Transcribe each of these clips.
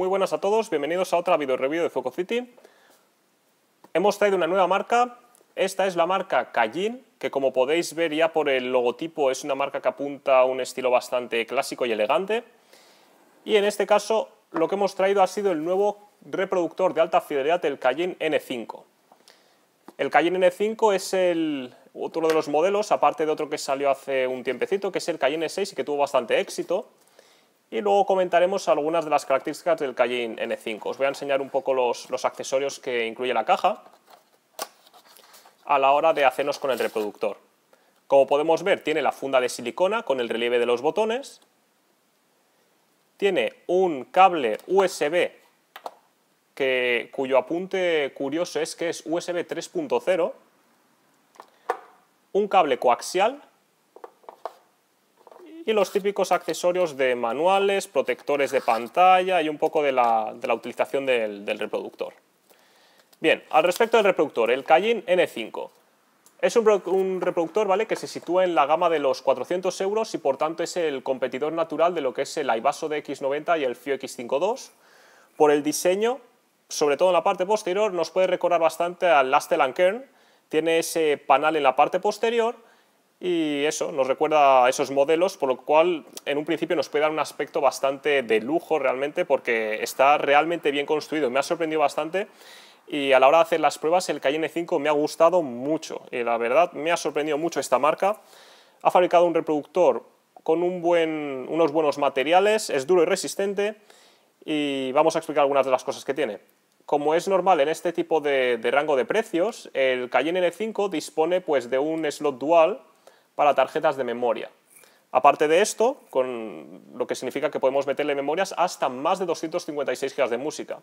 Muy buenas a todos, bienvenidos a otra video review de Foco City. Hemos traído una nueva marca, esta es la marca Callin, que como podéis ver ya por el logotipo es una marca que apunta a un estilo bastante clásico y elegante. Y en este caso lo que hemos traído ha sido el nuevo reproductor de alta fidelidad, el Callin N5. El Callin N5 es otro de los modelos, aparte de otro que salió hace un tiempecito, que es el n 6 y que tuvo bastante éxito y luego comentaremos algunas de las características del Cayenne N5. Os voy a enseñar un poco los, los accesorios que incluye la caja a la hora de hacernos con el reproductor. Como podemos ver, tiene la funda de silicona con el relieve de los botones, tiene un cable USB que, cuyo apunte curioso es que es USB 3.0, un cable coaxial y los típicos accesorios de manuales, protectores de pantalla y un poco de la, utilización del, reproductor. Bien, al respecto del reproductor, el Callin N5. Es un, reproductor ¿vale? que se sitúa en la gama de los 400 euros y por tanto es el competidor natural de lo que es el Ibaso DX90 y el FIO X52. Por el diseño, sobre todo en la parte posterior, nos puede recordar bastante al Lastel Kern. Tiene ese panel en la parte posterior y eso nos recuerda a esos modelos, por lo cual en un principio nos puede dar un aspecto bastante de lujo realmente porque está realmente bien construido, me ha sorprendido bastante y a la hora de hacer las pruebas el Cayenne 5 me ha gustado mucho y la verdad me ha sorprendido mucho esta marca, ha fabricado un reproductor con un buen, unos buenos materiales, es duro y resistente y vamos a explicar algunas de las cosas que tiene. Como es normal en este tipo de, de rango de precios, el Cayenne N5 dispone pues, de un slot dual para tarjetas de memoria. Aparte de esto, con lo que significa que podemos meterle memorias hasta más de 256 GB de música.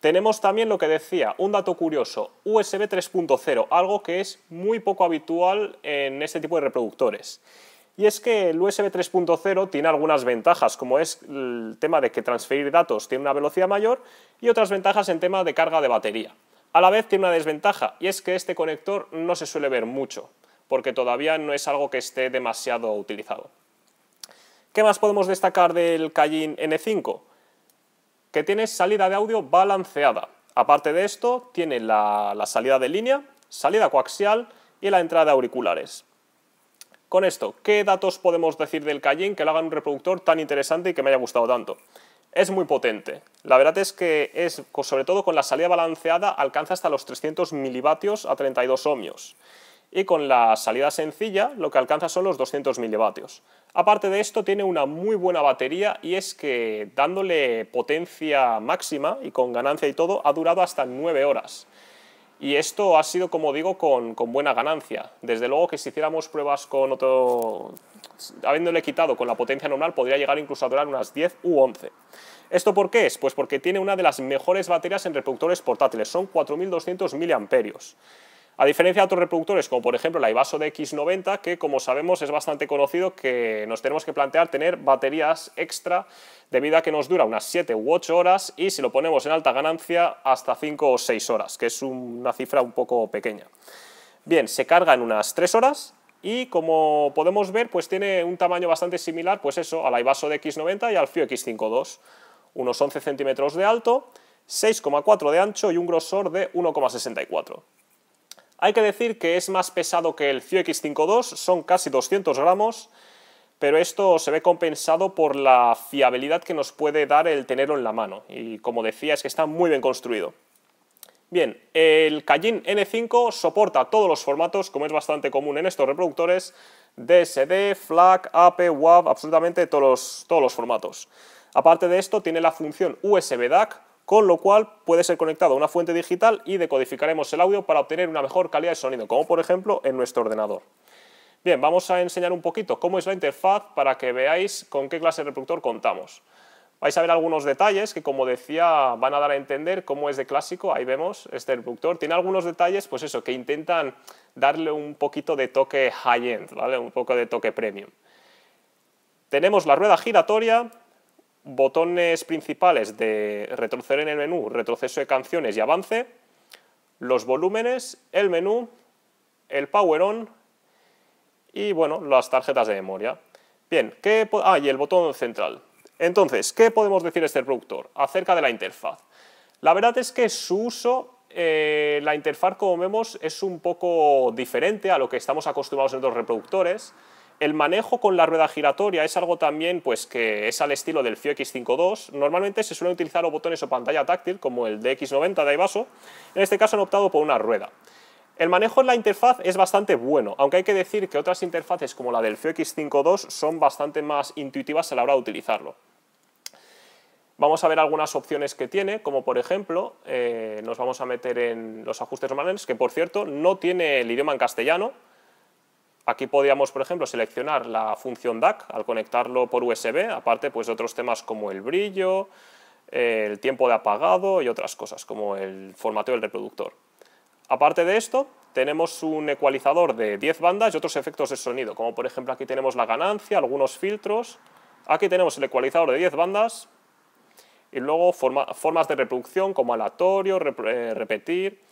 Tenemos también lo que decía, un dato curioso, USB 3.0, algo que es muy poco habitual en este tipo de reproductores. Y es que el USB 3.0 tiene algunas ventajas, como es el tema de que transferir datos tiene una velocidad mayor y otras ventajas en tema de carga de batería. A la vez tiene una desventaja, y es que este conector no se suele ver mucho porque todavía no es algo que esté demasiado utilizado. ¿Qué más podemos destacar del Callin N5? Que tiene salida de audio balanceada. Aparte de esto, tiene la, salida de línea, salida coaxial y la entrada de auriculares. Con esto, ¿qué datos podemos decir del Cayin que lo haga un reproductor tan interesante y que me haya gustado tanto? Es muy potente. La verdad es que es, sobre todo con la salida balanceada, alcanza hasta los 300 milivatios a 32 ohmios y con la salida sencilla lo que alcanza son los 200 mW. Aparte de esto tiene una muy buena batería y es que dándole potencia máxima y con ganancia y todo ha durado hasta 9 horas. Y esto ha sido, como digo, con, buena ganancia. Desde luego que si hiciéramos pruebas con otro... habiéndole quitado con la potencia normal podría llegar incluso a durar unas 10 u 11. ¿Esto por qué es? Pues porque tiene una de las mejores baterías en reproductores portátiles, son 4200 miliamperios. A diferencia de otros reproductores, como por ejemplo la Ivaso DX90, que como sabemos es bastante conocido que nos tenemos que plantear tener baterías extra debido a que nos dura unas 7 u 8 horas y si lo ponemos en alta ganancia hasta 5 o 6 horas, que es una cifra un poco pequeña. Bien, se carga en unas 3 horas y como podemos ver pues tiene un tamaño bastante similar pues eso, al Ivaso DX90 y al Fio X52, unos 11 centímetros de alto, 6,4 de ancho y un grosor de 1,64. Hay que decir que es más pesado que el Cio X52, son casi 200 gramos, pero esto se ve compensado por la fiabilidad que nos puede dar el tenerlo en la mano, y como decía, es que está muy bien construido. Bien, el Cajin N5 soporta todos los formatos, como es bastante común en estos reproductores, DSD, FLAC, AP, WAV, absolutamente todos los formatos. Aparte de esto, tiene la función USB DAC, con lo cual puede ser conectado a una fuente digital y decodificaremos el audio para obtener una mejor calidad de sonido, como por ejemplo en nuestro ordenador. Bien, vamos a enseñar un poquito cómo es la interfaz para que veáis con qué clase de reproductor contamos. Vais a ver algunos detalles que, como decía, van a dar a entender cómo es de clásico. Ahí vemos este reproductor. Tiene algunos detalles, pues eso, que intentan darle un poquito de toque high-end, ¿vale? Un poco de toque premium. Tenemos la rueda giratoria, botones principales de retroceder en el menú, retroceso de canciones y avance, los volúmenes, el menú, el power on y bueno, las tarjetas de memoria. Bien, ¿qué ah, y el botón central. Entonces, ¿qué podemos decir este reproductor acerca de la interfaz? La verdad es que su uso, eh, la interfaz como vemos, es un poco diferente a lo que estamos acostumbrados en otros reproductores. El manejo con la rueda giratoria es algo también pues, que es al estilo del FIO X52. Normalmente se suelen utilizar botones o pantalla táctil, como el DX90 de Ivaso, En este caso han optado por una rueda. El manejo en la interfaz es bastante bueno, aunque hay que decir que otras interfaces como la del FIO X52 son bastante más intuitivas a la hora de utilizarlo. Vamos a ver algunas opciones que tiene, como por ejemplo, eh, nos vamos a meter en los ajustes normales, que por cierto no tiene el idioma en castellano, Aquí podíamos, por ejemplo, seleccionar la función DAC al conectarlo por USB, aparte pues, de otros temas como el brillo, el tiempo de apagado y otras cosas, como el formateo del reproductor. Aparte de esto, tenemos un ecualizador de 10 bandas y otros efectos de sonido, como por ejemplo aquí tenemos la ganancia, algunos filtros, aquí tenemos el ecualizador de 10 bandas y luego formas de reproducción como aleatorio, repetir,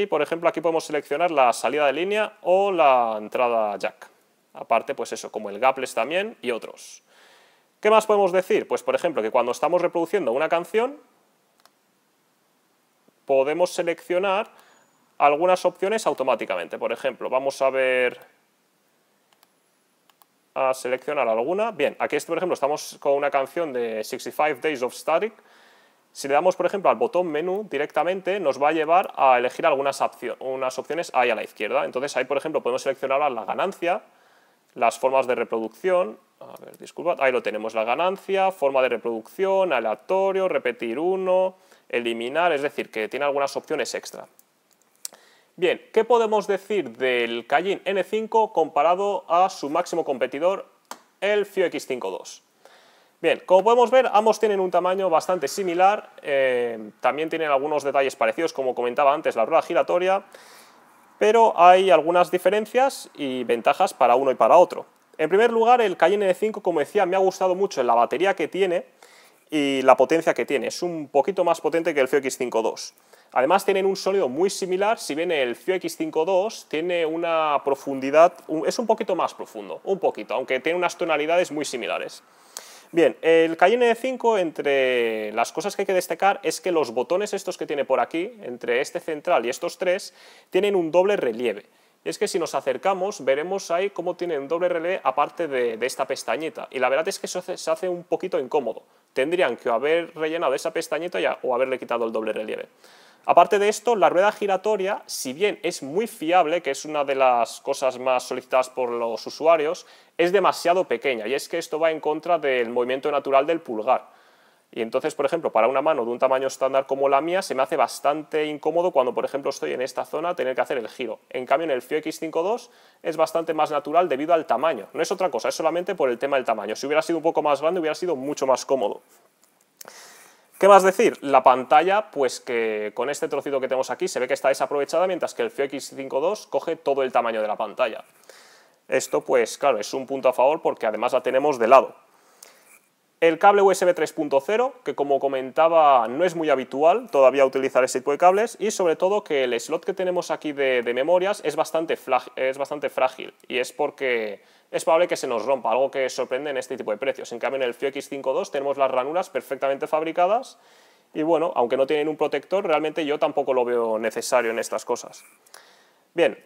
y por ejemplo aquí podemos seleccionar la salida de línea o la entrada jack. Aparte pues eso, como el gapless también y otros. ¿Qué más podemos decir? Pues por ejemplo que cuando estamos reproduciendo una canción podemos seleccionar algunas opciones automáticamente. Por ejemplo, vamos a ver a seleccionar alguna. Bien, aquí por ejemplo estamos con una canción de 65 Days of Static si le damos, por ejemplo, al botón menú directamente, nos va a llevar a elegir algunas opciones ahí a la izquierda. Entonces ahí, por ejemplo, podemos seleccionar la ganancia, las formas de reproducción, a ver, disculpad, ahí lo tenemos, la ganancia, forma de reproducción, aleatorio, repetir uno, eliminar, es decir, que tiene algunas opciones extra. Bien, ¿qué podemos decir del Callin N5 comparado a su máximo competidor, el Fio x 52 Bien, como podemos ver, ambos tienen un tamaño bastante similar, eh, también tienen algunos detalles parecidos, como comentaba antes, la rueda giratoria, pero hay algunas diferencias y ventajas para uno y para otro. En primer lugar, el Cayenne e N5, como decía, me ha gustado mucho en la batería que tiene y la potencia que tiene. Es un poquito más potente que el Fio X5 52 Además tienen un sonido muy similar, si bien el CX52 tiene una profundidad, es un poquito más profundo, un poquito, aunque tiene unas tonalidades muy similares. Bien, el Cayenne 5 e entre las cosas que hay que destacar es que los botones estos que tiene por aquí, entre este central y estos tres, tienen un doble relieve. es que si nos acercamos veremos ahí cómo tienen doble relieve aparte de, esta pestañita. Y la verdad es que se hace un poquito incómodo. Tendrían que haber rellenado esa pestañita ya, o haberle quitado el doble relieve. Aparte de esto, la rueda giratoria, si bien es muy fiable, que es una de las cosas más solicitadas por los usuarios, es demasiado pequeña y es que esto va en contra del movimiento natural del pulgar. Y entonces, por ejemplo, para una mano de un tamaño estándar como la mía, se me hace bastante incómodo cuando, por ejemplo, estoy en esta zona tener que hacer el giro. En cambio, en el FIO X52 es bastante más natural debido al tamaño. No es otra cosa, es solamente por el tema del tamaño. Si hubiera sido un poco más grande, hubiera sido mucho más cómodo. ¿Qué más decir? La pantalla, pues que con este trocito que tenemos aquí se ve que está desaprovechada, mientras que el FIO X52 coge todo el tamaño de la pantalla. Esto, pues claro, es un punto a favor porque además la tenemos de lado. El cable USB 3.0, que como comentaba no es muy habitual todavía utilizar este tipo de cables y sobre todo que el slot que tenemos aquí de, memorias es bastante, es bastante frágil y es porque es probable que se nos rompa, algo que sorprende en este tipo de precios. En cambio en el Fio X52 tenemos las ranuras perfectamente fabricadas y bueno, aunque no tienen un protector, realmente yo tampoco lo veo necesario en estas cosas. Bien,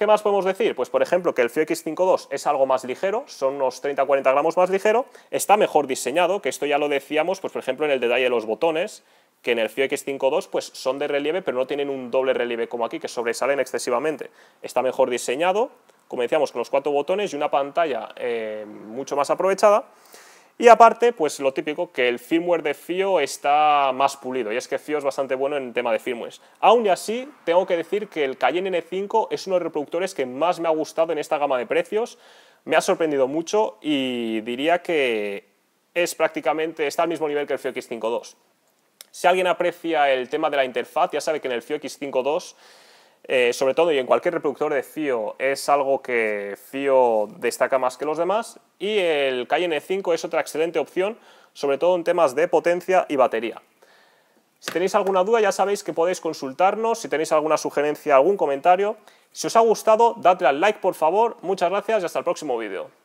¿Qué más podemos decir? Pues por ejemplo que el FIO X52 es algo más ligero, son unos 30-40 gramos más ligero, está mejor diseñado, que esto ya lo decíamos pues por ejemplo en el detalle de los botones, que en el FIO X52 pues son de relieve pero no tienen un doble relieve como aquí que sobresalen excesivamente. Está mejor diseñado, como decíamos con los cuatro botones y una pantalla eh, mucho más aprovechada. Y aparte, pues lo típico, que el firmware de FIO está más pulido, y es que FIO es bastante bueno en tema de firmware. Aún y así, tengo que decir que el Cayenne N5 es uno de los reproductores que más me ha gustado en esta gama de precios, me ha sorprendido mucho y diría que es prácticamente, está al mismo nivel que el FIO X5 II. Si alguien aprecia el tema de la interfaz, ya sabe que en el FIO X5 II eh, sobre todo y en cualquier reproductor de FIO es algo que FIO destaca más que los demás y el Cayenne 5 es otra excelente opción, sobre todo en temas de potencia y batería. Si tenéis alguna duda ya sabéis que podéis consultarnos, si tenéis alguna sugerencia, algún comentario. Si os ha gustado, dadle al like por favor, muchas gracias y hasta el próximo vídeo.